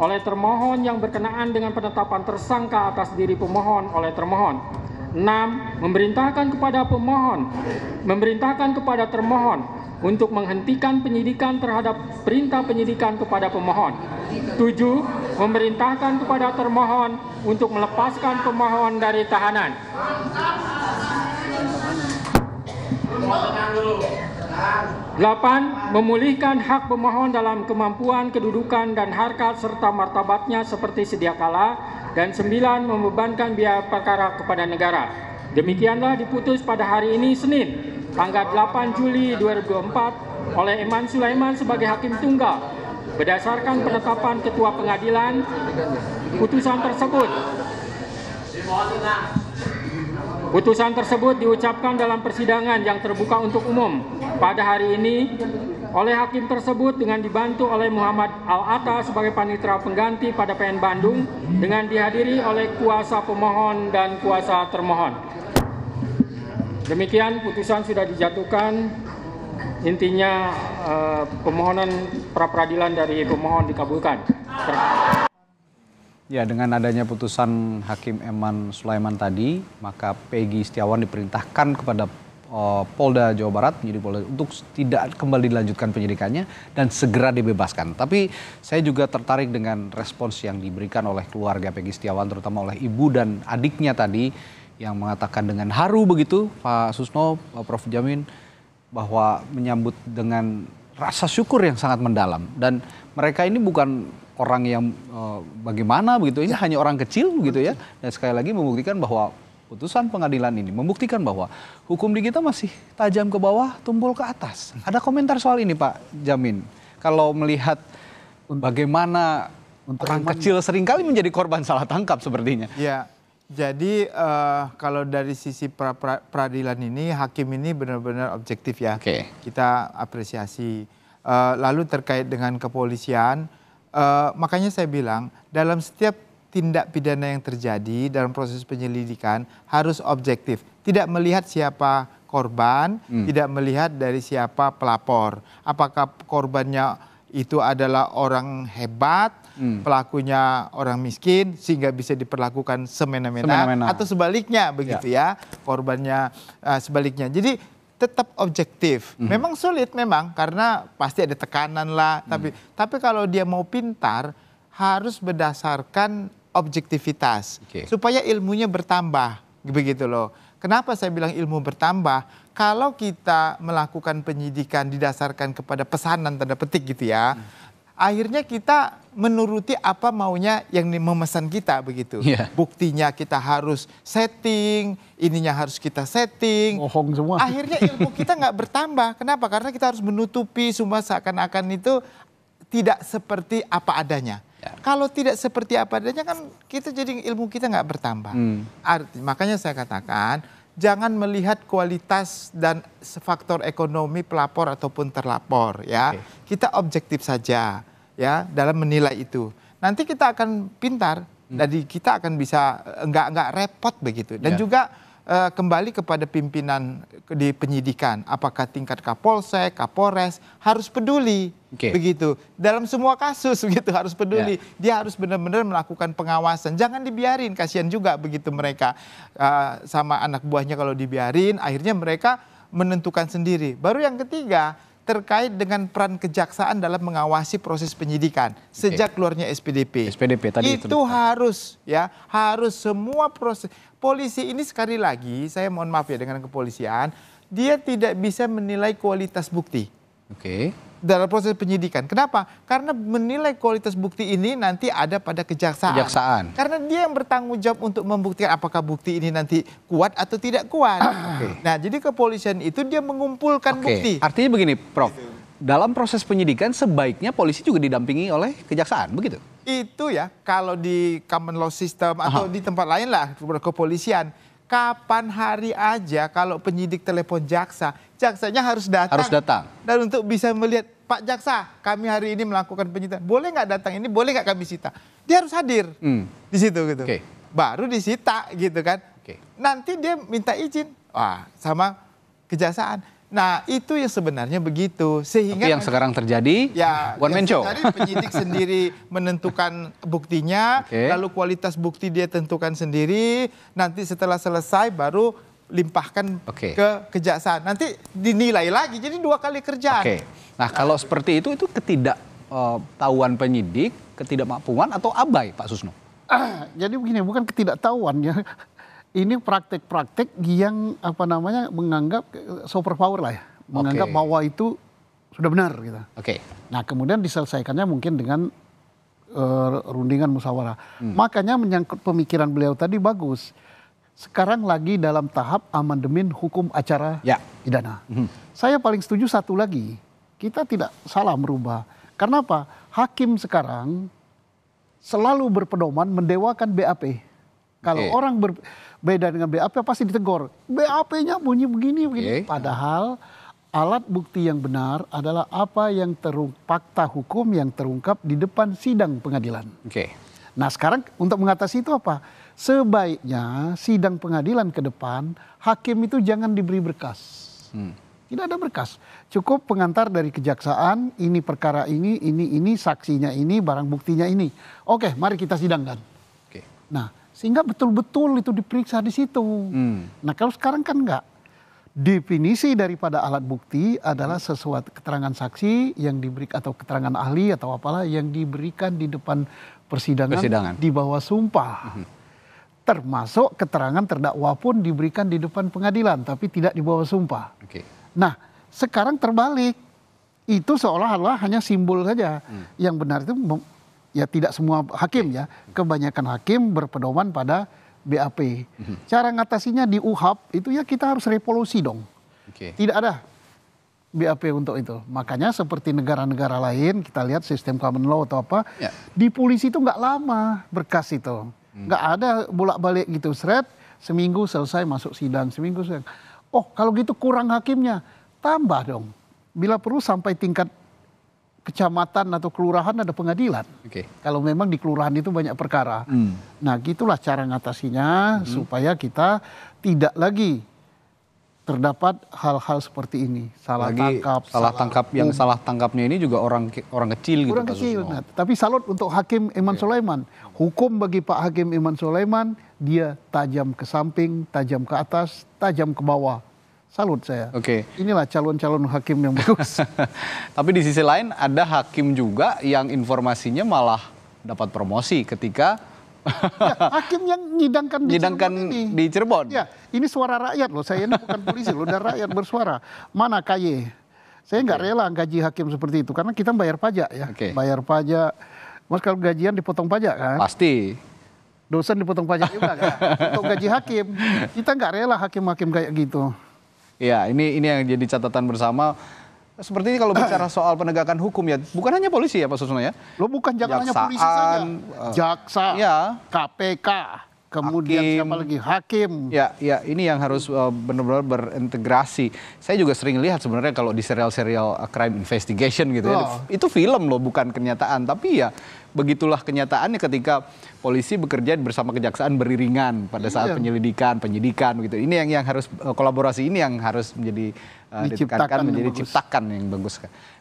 oleh termohon yang berkenaan dengan penetapan tersangka atas diri pemohon oleh termohon. 6. Memerintahkan kepada pemohon, memerintahkan kepada termohon untuk menghentikan penyidikan terhadap perintah penyidikan kepada pemohon. 7. Memerintahkan kepada termohon untuk melepaskan pemohon dari tahanan. Tenang dulu. Nah. 8. Memulihkan hak pemohon dalam kemampuan, kedudukan, dan harkat serta martabatnya seperti sedia kala. Dan 9. Membebankan biaya perkara kepada negara. Demikianlah diputus pada hari ini Senin, tanggal 8 Juli 2024 oleh Eman Sulaiman sebagai Hakim Tunggal. Berdasarkan penetapan Ketua Pengadilan, putusan tersebut. Putusan tersebut diucapkan dalam persidangan yang terbuka untuk umum pada hari ini oleh hakim tersebut dengan dibantu oleh Muhammad al Ata sebagai panitra pengganti pada PN Bandung dengan dihadiri oleh kuasa pemohon dan kuasa termohon. Demikian putusan sudah dijatuhkan. Intinya eh, pemohonan pra peradilan dari pemohon dikabulkan. Ya, dengan adanya putusan Hakim Eman Sulaiman tadi, maka Peggy Setiawan diperintahkan kepada uh, Polda Jawa Barat, penyidik Polda untuk tidak kembali dilanjutkan penyidikannya dan segera dibebaskan. Tapi saya juga tertarik dengan respons yang diberikan oleh keluarga Peggy Setiawan, terutama oleh ibu dan adiknya tadi yang mengatakan dengan haru begitu, Pak Susno, Pak Prof Jamin, bahwa menyambut dengan rasa syukur yang sangat mendalam dan mereka ini bukan orang yang uh, bagaimana begitu ini ya. hanya orang kecil begitu ya dan sekali lagi membuktikan bahwa putusan pengadilan ini membuktikan bahwa hukum di kita masih tajam ke bawah tumpul ke atas hmm. ada komentar soal ini Pak Jamin kalau melihat bagaimana Untuk orang kecil seringkali menjadi korban salah tangkap sepertinya ya jadi uh, kalau dari sisi pra pra peradilan ini hakim ini benar-benar objektif ya. Okay. Kita apresiasi. Uh, lalu terkait dengan kepolisian, Uh, makanya saya bilang dalam setiap tindak pidana yang terjadi dalam proses penyelidikan harus objektif, tidak melihat siapa korban, hmm. tidak melihat dari siapa pelapor. Apakah korbannya itu adalah orang hebat, hmm. pelakunya orang miskin sehingga bisa diperlakukan semena-mena Semena atau sebaliknya begitu ya, ya korbannya uh, sebaliknya. Jadi tetap objektif. Mm-hmm. Memang sulit memang karena pasti ada tekanan lah. Mm-hmm. Tapi tapi kalau dia mau pintar harus berdasarkan objektivitas okay. supaya ilmunya bertambah begitu loh. Kenapa saya bilang ilmu bertambah? Kalau kita melakukan penyidikan didasarkan kepada pesanan tanda petik gitu ya. Mm-hmm akhirnya kita menuruti apa maunya yang memesan kita begitu. Yeah. Buktinya kita harus setting, ininya harus kita setting. Bohong semua. Akhirnya ilmu kita nggak bertambah. Kenapa? Karena kita harus menutupi semua seakan-akan itu tidak seperti apa adanya. Yeah. Kalau tidak seperti apa adanya kan kita jadi ilmu kita nggak bertambah. Hmm. Arti, makanya saya katakan jangan melihat kualitas dan faktor ekonomi pelapor ataupun terlapor ya. Okay. Kita objektif saja ya dalam menilai itu. Nanti kita akan pintar hmm. jadi kita akan bisa enggak eh, enggak repot begitu. Dan yeah. juga uh, kembali kepada pimpinan eh, di penyidikan, apakah tingkat Kapolsek, Kapolres harus peduli okay. begitu. Dalam semua kasus begitu harus peduli. Yeah. Dia harus benar-benar melakukan pengawasan. Jangan dibiarin, kasihan juga begitu mereka uh, sama anak buahnya kalau dibiarin, akhirnya mereka menentukan sendiri. Baru yang ketiga terkait dengan peran kejaksaan dalam mengawasi proses penyidikan sejak keluarnya SPDP. SPDP tadi itu, itu harus ya, harus semua proses polisi ini sekali lagi saya mohon maaf ya dengan kepolisian, dia tidak bisa menilai kualitas bukti. Oke. Okay dalam proses penyidikan. Kenapa? Karena menilai kualitas bukti ini nanti ada pada kejaksaan. Kejaksaan. Karena dia yang bertanggung jawab untuk membuktikan apakah bukti ini nanti kuat atau tidak kuat. okay. Nah, jadi kepolisian itu dia mengumpulkan okay. bukti. Artinya begini, Prof. Dalam proses penyidikan sebaiknya polisi juga didampingi oleh kejaksaan, begitu? Itu ya, kalau di common law system atau Aha. di tempat lain lah kepolisian kapan hari aja kalau penyidik telepon jaksa, jaksanya harus datang. Harus datang. Dan untuk bisa melihat Pak Jaksa, kami hari ini melakukan penyitaan. Boleh nggak datang ini? Boleh nggak kami sita? Dia harus hadir hmm. di situ gitu. Okay. Baru disita gitu kan. Okay. Nanti dia minta izin. Wah, sama kejaksaan Nah itu yang sebenarnya begitu sehingga Tapi yang sekarang terjadi ya one man show. Tadi penyidik sendiri menentukan buktinya, okay. lalu kualitas bukti dia tentukan sendiri. Nanti setelah selesai baru limpahkan okay. ke kejaksaan. Nanti dinilai lagi. Jadi dua kali kerja. Okay. Nah kalau nah, seperti itu itu ketidaktahuan eh, penyidik, ketidakmampuan atau abai Pak Susno? Ah, jadi begini bukan ketidaktahuan ya ini praktek-praktek yang apa namanya menganggap super power lah ya, menganggap okay. bahwa itu sudah benar gitu. Oke. Okay. Nah, kemudian diselesaikannya mungkin dengan uh, rundingan musyawarah. Hmm. Makanya menyangkut pemikiran beliau tadi bagus. Sekarang lagi dalam tahap amandemen hukum acara ya. pidana. Hmm. Saya paling setuju satu lagi. Kita tidak salah merubah. Karena apa? Hakim sekarang selalu berpedoman mendewakan BAP. Kalau orang berbeda dengan BAP pasti ditegor. BAP-nya bunyi begini begini. Padahal alat bukti yang benar adalah apa yang terung fakta hukum yang terungkap di depan sidang pengadilan. Oke. Okay. Nah, sekarang untuk mengatasi itu apa? Sebaiknya sidang pengadilan ke depan hakim itu jangan diberi berkas. Hmm. Tidak ada berkas. Cukup pengantar dari kejaksaan, ini perkara ini, ini, ini, saksinya ini, barang buktinya ini. Oke, mari kita sidangkan. Oke. Nah, sehingga betul-betul itu diperiksa di situ. Hmm. Nah kalau sekarang kan enggak. Definisi daripada alat bukti adalah sesuatu keterangan saksi yang diberikan atau keterangan ahli atau apalah yang diberikan di depan persidangan, persidangan. di bawah sumpah. Hmm. Termasuk keterangan terdakwa pun diberikan di depan pengadilan tapi tidak di bawah sumpah. Okay. Nah, sekarang terbalik. Itu seolah-olah hanya simbol saja. Hmm. Yang benar itu ya tidak semua hakim ya, kebanyakan hakim berpedoman pada BAP. Mhm. Cara ngatasinya di UHAP itu ya kita harus revolusi dong. Okay. Tidak ada BAP untuk itu. Makanya seperti negara-negara lain kita lihat sistem common law atau apa, yeah. di polisi itu nggak lama berkas itu. Hmm. Nggak ada bolak-balik gitu, seret seminggu selesai masuk sidang, seminggu selesai. Oh kalau gitu kurang hakimnya, tambah dong. Bila perlu sampai tingkat kecamatan atau kelurahan ada pengadilan. Okay. Kalau memang di kelurahan itu banyak perkara. Hmm. Nah, gitulah cara ngatasinya hmm. supaya kita tidak lagi terdapat hal-hal seperti ini salah Lagi, tangkap salah, salah tangkap hukum. yang salah tangkapnya ini juga orang orang kecil gitu, orang gitu kecil nah, tapi salut untuk hakim Iman okay. Sulaiman hukum bagi Pak Hakim Iman Sulaiman dia tajam ke samping tajam ke atas tajam ke bawah salut saya. Oke. Okay. Inilah calon-calon hakim yang bagus. Tapi di sisi lain ada hakim juga yang informasinya malah dapat promosi ketika ya, hakim yang nyidangkan di Cirebon ini. di Cirebon. Ya, ini suara rakyat loh. Saya ini bukan polisi loh, dan rakyat bersuara. Mana KY? Saya nggak rela gaji hakim seperti itu karena kita bayar pajak ya. Okay. Bayar pajak. Mas kalau gajian dipotong pajak kan? Pasti dosen dipotong pajak juga kan? Untuk gaji hakim. Kita nggak rela hakim-hakim kayak gitu. Ya, ini ini yang jadi catatan bersama. Seperti ini kalau bicara soal penegakan hukum ya, bukan hanya polisi ya Pak Susno ya. Lo bukan jangan hanya polisi saja. Eh, Jaksa, ya. KPK, kemudian hakim. siapa lagi hakim. Ya, ya ini yang harus uh, benar-benar berintegrasi. Saya juga sering lihat sebenarnya kalau di serial-serial uh, crime investigation gitu ya, oh. ya, itu film loh bukan kenyataan, tapi ya begitulah kenyataannya ketika polisi bekerja bersama kejaksaan beriringan pada saat iya. penyelidikan, penyidikan gitu. Ini yang yang harus uh, kolaborasi ini yang harus menjadi uh, diciptakan menjadi bagus. ciptakan yang bagus. kan